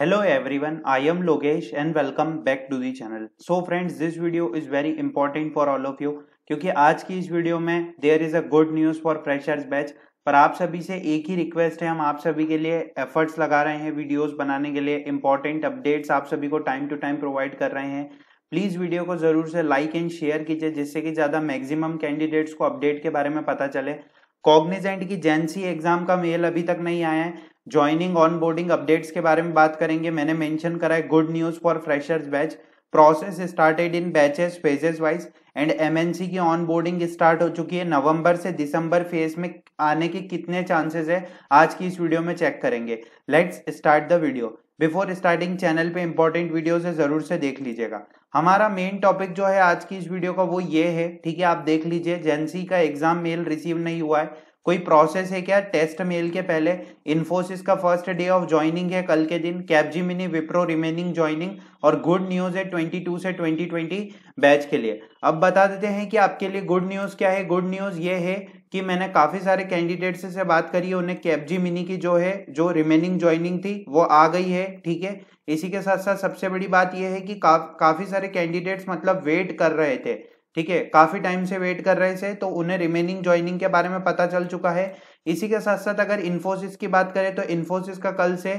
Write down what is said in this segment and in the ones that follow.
hello everyone I am Lokesh and welcome back to the channel so friends this video is very important for all of you क्योंकि आज की इस video में there is a good news for freshers batch पर आप सभी से एक ही रिक्वेस्ट है हम आप सभी के लिए एफर्ट्स लगा रहे हैं वीडियोस बनाने के लिए इंपॉर्टेंट अपडेट्स आप सभी को टाइम टू टाइम प्रोवाइड कर रहे हैं प्लीज़ वीडियो को ज़रूर से लाइक एंड शेयर कीजिए जिससे कि ज़्यादा मैक्सिमम कैंडिडेट्स को अपडेट के बारे में पता चले कॉग्निजेंट की जेंसी एग्जाम का मेल अभी तक नहीं आया है ज्वाइनिंग ऑन बोर्डिंग अपडेट्स के बारे में बात करेंगे मैंने मेंशन करा है good news for freshers batch process started in batches phases wise and MNC की ऑन बोर्डिंग स्टार्ट हो चुकी है नवंबर से दिसंबर फेज में आने के कितने चांसेस है आज की इस वीडियो में चेक करेंगे let's start the video before starting channel पे इंपॉर्टेंट वीडियोस है जरूर से देख लीजिएगा हमारा मेन टॉपिक जो है आज की इस वीडियो का वो ये है ठीक है आप देख लीजिए जेंसी का एग्जाम मेल रिसीव नहीं हुआ है कोई प्रोसेस है क्या टेस्ट मेल के पहले इन्फोसिस का फर्स्ट डे ऑफ ज्वाइनिंग है कल के दिन मिनी विप्रो रिमेनिंग ज्वाइनिंग और गुड न्यूज है टू से ट्वेंटी बैच के लिए अब बता देते हैं कि आपके लिए गुड न्यूज क्या है गुड न्यूज ये है कि मैंने काफ़ी सारे कैंडिडेट्स से बात करी है उन्हें कैपजी मिनी की जो है जो रिमेनिंग ज्वाइनिंग थी वो आ गई है ठीक है इसी के साथ साथ सबसे बड़ी बात यह है कि का, काफ़ी सारे कैंडिडेट्स मतलब वेट कर रहे थे ठीक है काफ़ी टाइम से वेट कर रहे थे तो उन्हें रिमेनिंग ज्वाइनिंग के बारे में पता चल चुका है इसी के साथ साथ अगर इन्फोसिस की बात करें तो इन्फोसिस का कल से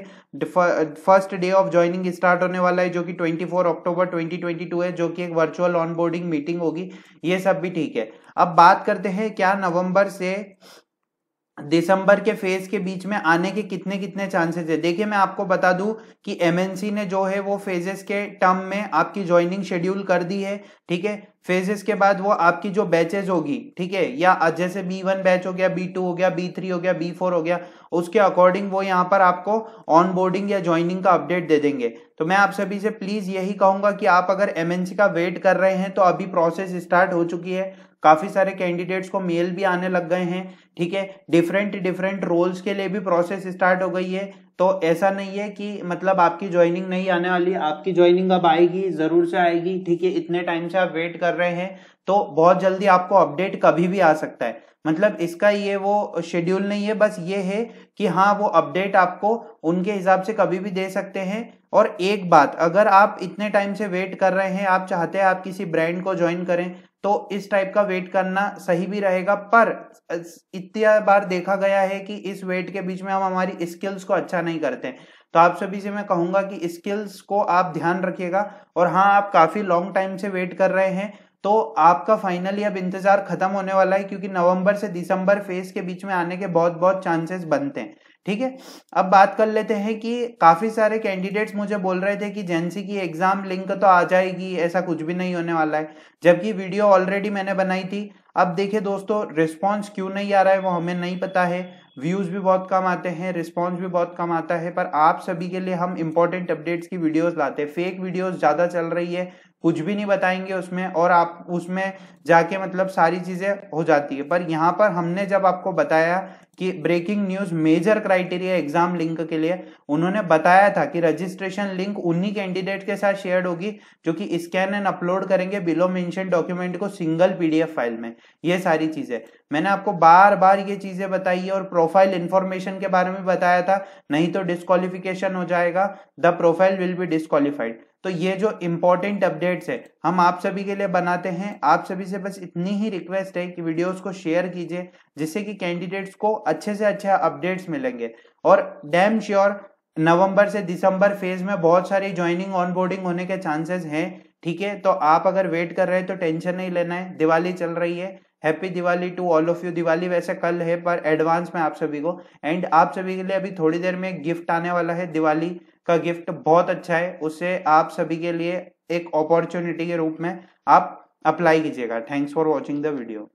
first day of joining start होने वाला है जो कि 24 अक्टूबर 2022 है जो कि एक वर्चुअल ऑनबोर्डिंग मीटिंग होगी ये सब भी ठीक है अब बात करते हैं क्या नवंबर से दिसंबर के फेज के बीच में आने के कितने कितने चांसेस है देखिए मैं आपको बता दूं कि एमएनसी ने जो है वो फेजेस के टर्म में आपकी ज्वाइनिंग शेड्यूल कर दी है ठीक है फेजेस के बाद वो आपकी जो बैचेज होगी ठीक है या जैसे बी वन बैच हो गया बी टू हो गया बी थ्री हो गया बी फोर हो गया उसके अकॉर्डिंग वो यहाँ पर आपको ऑन बोर्डिंग या ज्वाइनिंग का अपडेट दे देंगे तो मैं आप सभी से प्लीज यही कहूंगा कि आप अगर एमएनसी का वेट कर रहे हैं तो अभी प्रोसेस स्टार्ट हो चुकी है काफ़ी सारे कैंडिडेट्स को मेल भी आने लग गए हैं ठीक है डिफरेंट डिफरेंट रोल्स के लिए भी प्रोसेस स्टार्ट हो गई है तो ऐसा नहीं है कि मतलब आपकी ज्वाइनिंग नहीं आने वाली आपकी ज्वाइनिंग अब आएगी ज़रूर से आएगी ठीक है इतने टाइम से आप वेट कर रहे हैं तो बहुत जल्दी आपको अपडेट कभी भी आ सकता है मतलब इसका ये वो शेड्यूल नहीं है बस ये है कि हाँ वो अपडेट आपको उनके हिसाब से कभी भी दे सकते हैं और एक बात अगर आप इतने टाइम से वेट कर रहे हैं आप चाहते हैं आप किसी ब्रांड को ज्वाइन करें तो इस टाइप का वेट करना सही भी रहेगा पर इतना बार देखा गया है कि इस वेट के बीच में हम हमारी स्किल्स को अच्छा नहीं करते तो आप सभी से मैं कहूंगा कि स्किल्स को आप ध्यान रखिएगा और हाँ आप काफी लॉन्ग टाइम से वेट कर रहे हैं तो आपका फाइनली अब इंतजार खत्म होने वाला है क्योंकि नवंबर से दिसंबर फेज के बीच में आने के बहुत बहुत चांसेस बनते हैं ठीक है अब बात कर लेते हैं कि काफी सारे कैंडिडेट्स मुझे बोल रहे थे कि जेंसी की एग्जाम लिंक तो आ जाएगी ऐसा कुछ भी नहीं होने वाला है जबकि वीडियो ऑलरेडी मैंने बनाई थी अब देखिए दोस्तों रिस्पॉन्स क्यों नहीं आ रहा है वो हमें नहीं पता है व्यूज भी बहुत कम आते हैं रिस्पॉन्स भी बहुत कम आता है पर आप सभी के लिए हम इंपॉर्टेंट अपडेट्स की वीडियोस लाते हैं फेक वीडियोस ज्यादा चल रही है कुछ भी नहीं बताएंगे उसमें और आप उसमें जाके मतलब सारी चीजें हो जाती है पर यहाँ पर हमने जब आपको बताया कि breaking news major criteria exam link के लिए उन्होंने बताया था कि रजिस्ट्रेशन लिंक उन्हीं कैंडिडेट के साथ शेयर होगी जो कि स्कैन एंड अपलोड करेंगे बिलो मेंशन डॉक्यूमेंट को सिंगल पीडीएफ फाइल में ये सारी चीजें मैंने आपको बार बार ये चीजें बताई है और प्रोफाइल इन्फॉर्मेशन के बारे में बताया था नहीं तो डिस्कालिफिकेशन हो जाएगा the profile will be disqualified तो ये जो इम्पोर्टेंट अपडेट्स है हम आप सभी के लिए बनाते हैं आप सभी से बस इतनी ही रिक्वेस्ट है कि वीडियोस को शेयर कीजिए जिससे कि कैंडिडेट्स को अच्छे से अच्छे अपडेट्स मिलेंगे और डैम श्योर नवंबर से दिसंबर फेज में बहुत सारी ज्वाइनिंग ऑनबोर्डिंग होने के चांसेस हैं ठीक है तो आप अगर वेट कर रहे हैं तो टेंशन नहीं लेना है दिवाली चल रही है happy Diwali to all of you Diwali वैसे कल है पर एडवांस में आप सभी को एंड आप सभी के लिए अभी थोड़ी देर में गिफ्ट आने वाला है दिवाली का गिफ्ट बहुत अच्छा है उससे आप सभी के लिए एक अपॉर्चुनिटी के रूप में आप अप्लाई कीजिएगा thanks for watching the video